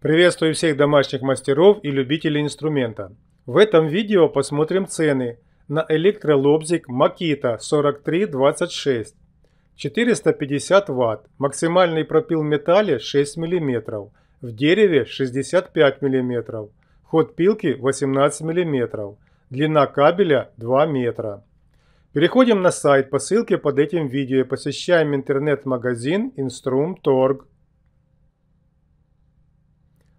Приветствую всех домашних мастеров и любителей инструмента. В этом видео посмотрим цены на электролобзик Makita 4326. 450 Вт, максимальный пропил в металле 6 мм, в дереве 65 мм, ход пилки 18 мм, длина кабеля 2 метра. Переходим на сайт по ссылке под этим видео и посещаем интернет-магазин Instrum.org.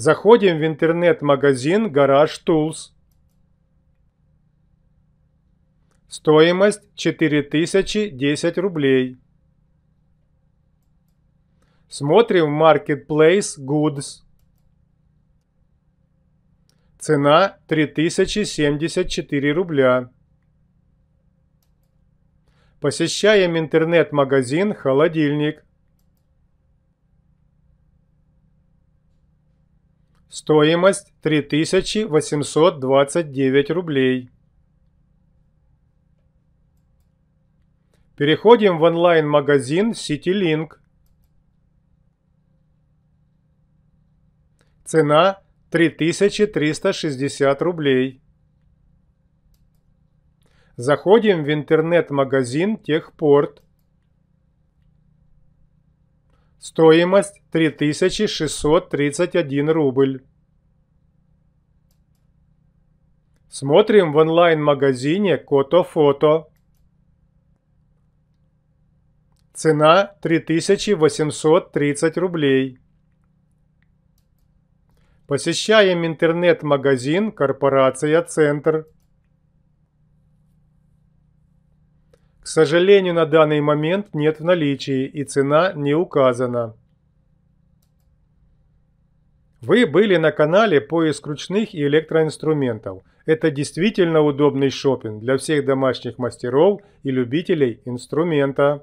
Заходим в интернет-магазин Garage Tools. Стоимость 4010 рублей. Смотрим Marketplace Goods. Цена 3074 рубля. Посещаем интернет-магазин «Холодильник». Стоимость 3829 рублей. Переходим в онлайн-магазин CityLink. Цена 3360 рублей. Заходим в интернет-магазин Техпорт. Стоимость 3631 рубль. Смотрим в онлайн-магазине Котофото. Цена 3830 рублей. Посещаем интернет-магазин «Корпорация Центр». к сожалению, на данный момент нет в наличии и цена не указана. Вы были на канале «Поиск ручных и электроинструментов». Это действительно удобный шопинг для всех домашних мастеров и любителей инструмента.